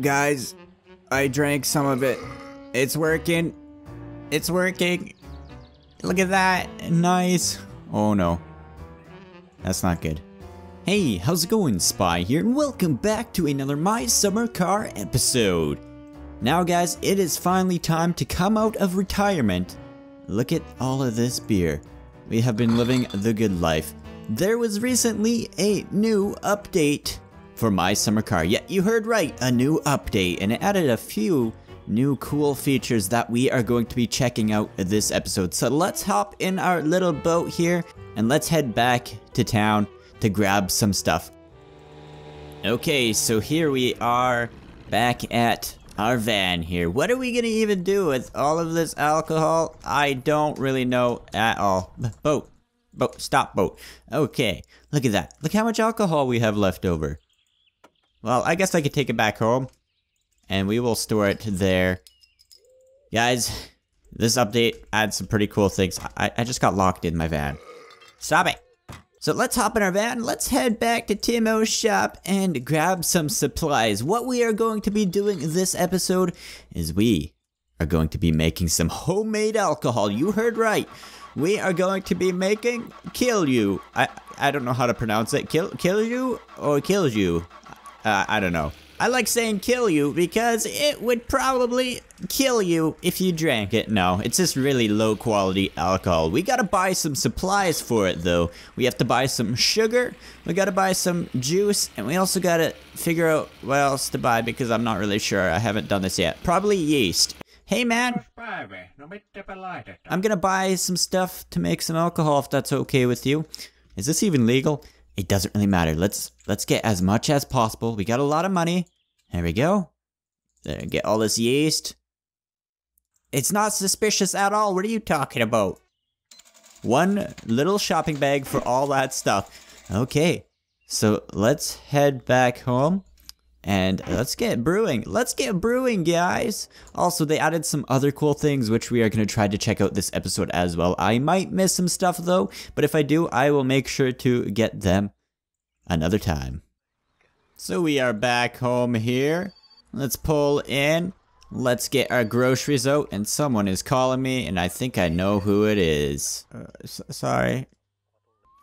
Guys, I drank some of it. It's working. It's working. Look at that. Nice. Oh no. That's not good. Hey, how's it going, Spy here, and welcome back to another My Summer Car episode. Now guys, it is finally time to come out of retirement. Look at all of this beer. We have been living the good life. There was recently a new update for My Summer Car. Yeah, you heard right, a new update, and it added a few new cool features that we are going to be checking out this episode. So let's hop in our little boat here and let's head back to town to grab some stuff. Okay, so here we are back at our van here. What are we gonna even do with all of this alcohol? I don't really know at all. Boat, boat, stop boat. Okay, look at that. Look how much alcohol we have left over. Well, I guess I could take it back home. And we will store it there. Guys, this update adds some pretty cool things. I, I just got locked in my van. Stop it! So let's hop in our van, let's head back to Timo's shop and grab some supplies. What we are going to be doing this episode is we are going to be making some homemade alcohol. You heard right. We are going to be making kill you. I I don't know how to pronounce it. Kill kill you or kills you. Uh, I don't know. I like saying kill you because it would probably kill you if you drank it. No, it's just really low quality alcohol. We gotta buy some supplies for it though. We have to buy some sugar, we gotta buy some juice, and we also gotta figure out what else to buy because I'm not really sure. I haven't done this yet. Probably yeast. Hey man, I'm gonna buy some stuff to make some alcohol if that's okay with you. Is this even legal? It doesn't really matter. Let's let's get as much as possible. We got a lot of money. There we go. There, get all this yeast. It's not suspicious at all. What are you talking about? One little shopping bag for all that stuff. Okay. So let's head back home and let's get brewing. Let's get brewing, guys. Also, they added some other cool things, which we are going to try to check out this episode as well. I might miss some stuff though, but if I do, I will make sure to get them another time. So we are back home here. Let's pull in. Let's get our groceries out. And someone is calling me, and I think I know who it is. Uh, sorry.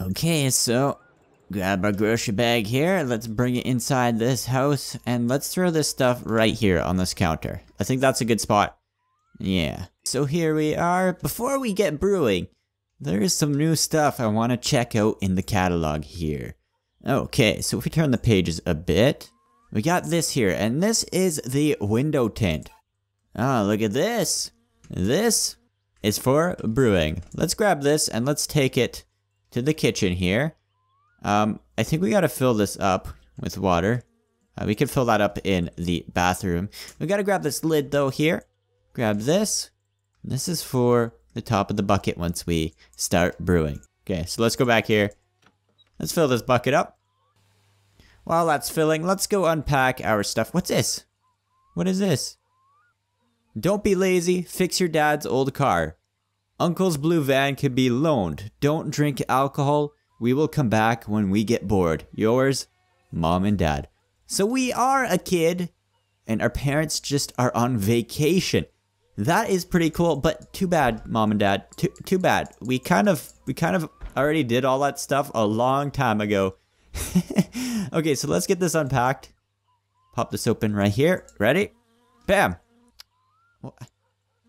Okay, so grab our grocery bag here. Let's bring it inside this house, and let's throw this stuff right here on this counter. I think that's a good spot. Yeah. So here we are. Before we get brewing, there is some new stuff I want to check out in the catalog here. Okay, so if we turn the pages a bit, we got this here, and this is the window tint. Ah, oh, look at this. This is for brewing. Let's grab this and let's take it to the kitchen here. Um, I think we gotta fill this up with water. Uh, we could fill that up in the bathroom. We gotta grab this lid though here. Grab this. This is for the top of the bucket once we start brewing. Okay, so let's go back here. Let's fill this bucket up. While that's filling, let's go unpack our stuff. What's this? What is this? Don't be lazy, fix your dad's old car. Uncle's blue van can be loaned. Don't drink alcohol. We will come back when we get bored. Yours, mom and dad. So we are a kid, and our parents just are on vacation. That is pretty cool, but too bad, mom and dad. Too too bad. We kind of we kind of I already did all that stuff a long time ago. okay, so let's get this unpacked. Pop this open right here. Ready? Bam!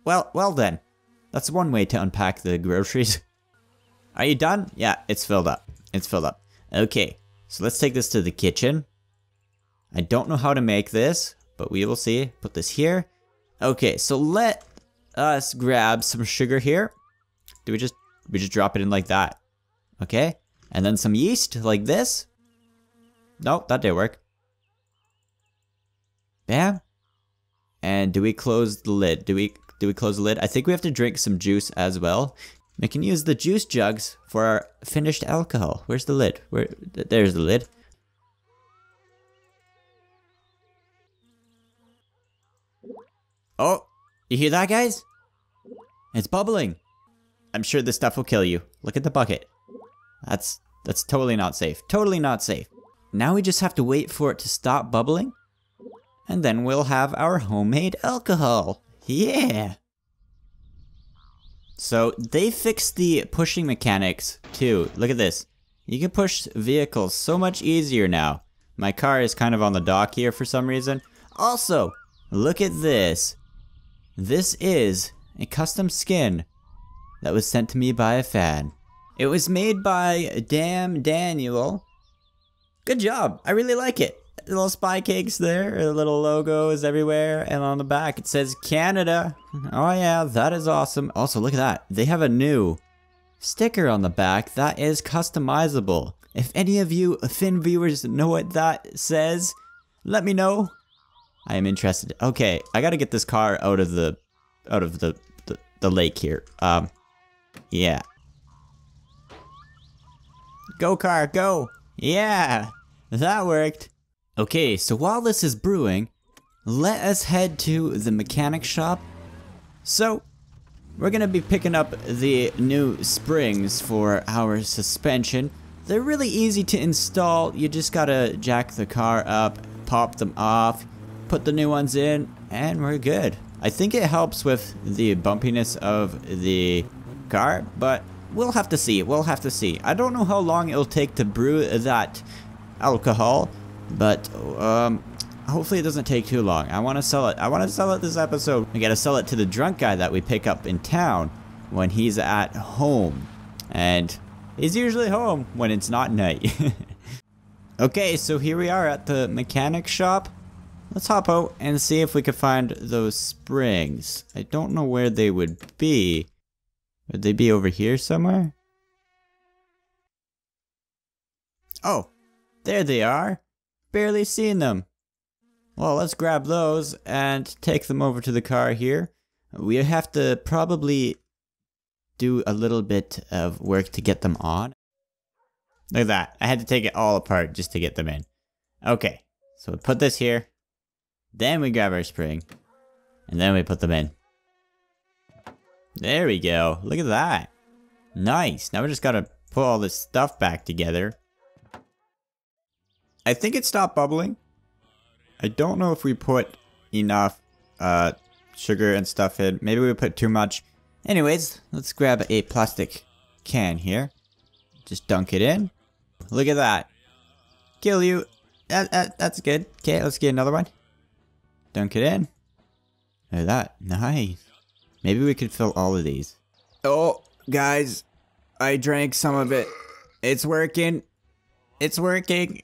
Well, well then. That's one way to unpack the groceries. Are you done? Yeah, it's filled up. It's filled up. Okay, so let's take this to the kitchen. I don't know how to make this, but we will see. Put this here. Okay, so let us grab some sugar here. Do we just we just drop it in like that? Okay, and then some yeast like this. No, that didn't work. Bam. And do we close the lid? Do we do we close the lid? I think we have to drink some juice as well. We can use the juice jugs for our finished alcohol. Where's the lid? Where there's the lid. Oh, you hear that guys? It's bubbling. I'm sure this stuff will kill you. Look at the bucket. That's, that's totally not safe. Totally not safe. Now we just have to wait for it to stop bubbling. And then we'll have our homemade alcohol. Yeah! So they fixed the pushing mechanics too. Look at this. You can push vehicles so much easier now. My car is kind of on the dock here for some reason. Also, look at this. This is a custom skin that was sent to me by a fan. It was made by Dam Daniel. Good job. I really like it. Little spy cakes there, little logo is everywhere, and on the back it says Canada. Oh yeah, that is awesome. Also, look at that. They have a new sticker on the back that is customizable. If any of you Finn viewers know what that says, let me know. I am interested. Okay, I gotta get this car out of the, out of the, the, the lake here. Um, yeah, Go car, go! Yeah! That worked! Okay, so while this is brewing, let us head to the mechanic shop. So, we're gonna be picking up the new springs for our suspension. They're really easy to install, you just gotta jack the car up, pop them off, put the new ones in, and we're good. I think it helps with the bumpiness of the car, but we'll have to see. We'll have to see. I don't know how long it'll take to brew that alcohol, but um, hopefully it doesn't take too long. I want to sell it. I want to sell it this episode. We got to sell it to the drunk guy that we pick up in town when he's at home. And he's usually home when it's not night. okay, so here we are at the mechanic shop. Let's hop out and see if we can find those springs. I don't know where they would be. Would they be over here somewhere? Oh, there they are. Barely seen them. Well, let's grab those and take them over to the car here. We have to probably do a little bit of work to get them on. Look at that. I had to take it all apart just to get them in. Okay, so we put this here. Then we grab our spring. And then we put them in. There we go. Look at that. Nice. Now we just gotta put all this stuff back together. I think it stopped bubbling. I don't know if we put enough uh, sugar and stuff in. Maybe we put too much. Anyways, let's grab a plastic can here. Just dunk it in. Look at that. Kill you. That, that, that's good. Okay, let's get another one. Dunk it in. Look at that. Nice. Maybe we could fill all of these. Oh, guys, I drank some of it. It's working. It's working.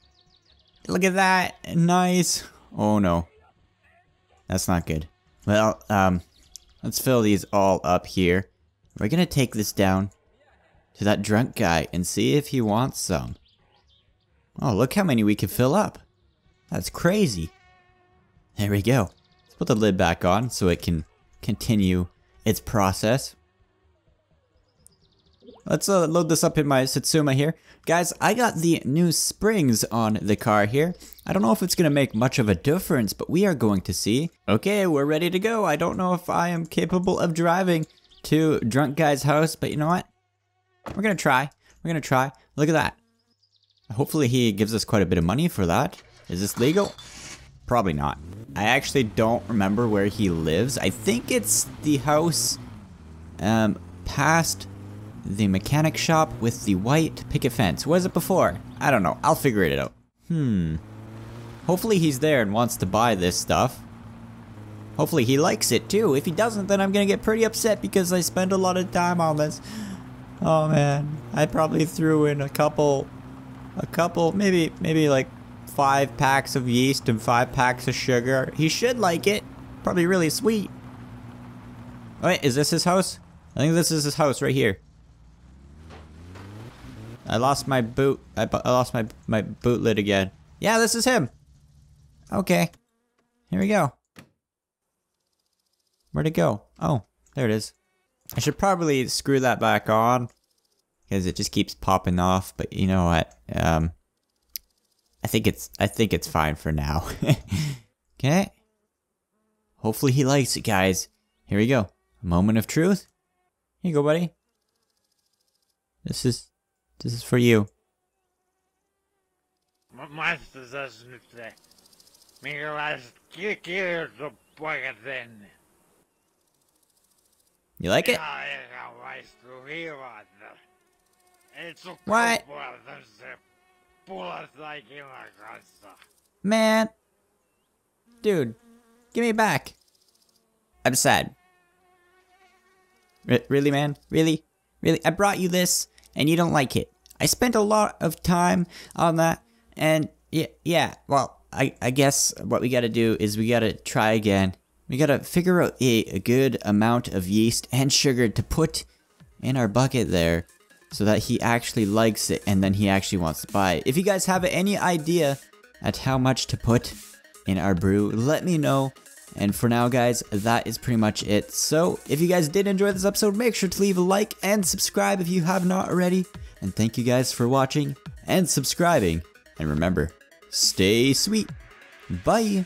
Look at that. Nice. Oh, no. That's not good. Well, um, let's fill these all up here. We're gonna take this down to that drunk guy and see if he wants some. Oh, look how many we can fill up. That's crazy. There we go. Let's put the lid back on so it can continue its process. Let's uh, load this up in my Satsuma here. Guys, I got the new springs on the car here. I don't know if it's going to make much of a difference, but we are going to see. Okay, we're ready to go. I don't know if I am capable of driving to Drunk Guy's house, but you know what? We're going to try. We're going to try. Look at that. Hopefully he gives us quite a bit of money for that. Is this legal? Probably not. I actually don't remember where he lives. I think it's the house um, past the mechanic shop with the white picket fence. Was it before? I don't know. I'll figure it out. Hmm. Hopefully he's there and wants to buy this stuff. Hopefully he likes it too. If he doesn't, then I'm gonna get pretty upset because I spend a lot of time on this. Oh man, I probably threw in a couple, a couple, maybe, maybe like five packs of yeast and five packs of sugar. He should like it. Probably really sweet. Oh, wait, is this his house? I think this is his house right here. I lost my boot. I, I lost my, my boot lid again. Yeah, this is him. Okay. Here we go. Where'd it go? Oh, there it is. I should probably screw that back on because it just keeps popping off, but you know what? Um, I think it's I think it's fine for now. okay. Hopefully he likes it, guys. Here we go. moment of truth. Here you go, buddy. This is this is for you. You like it? What? Man. Dude. Give me back. I'm sad. R really, man? Really? Really? I brought you this, and you don't like it. I spent a lot of time on that, and yeah, yeah. Well, I, I guess what we gotta do is we gotta try again. We gotta figure out a, a good amount of yeast and sugar to put in our bucket there so that he actually likes it and then he actually wants to buy it. If you guys have any idea at how much to put in our brew, let me know. And for now guys, that is pretty much it. So if you guys did enjoy this episode, make sure to leave a like and subscribe if you have not already. And thank you guys for watching and subscribing. And remember, stay sweet. Bye.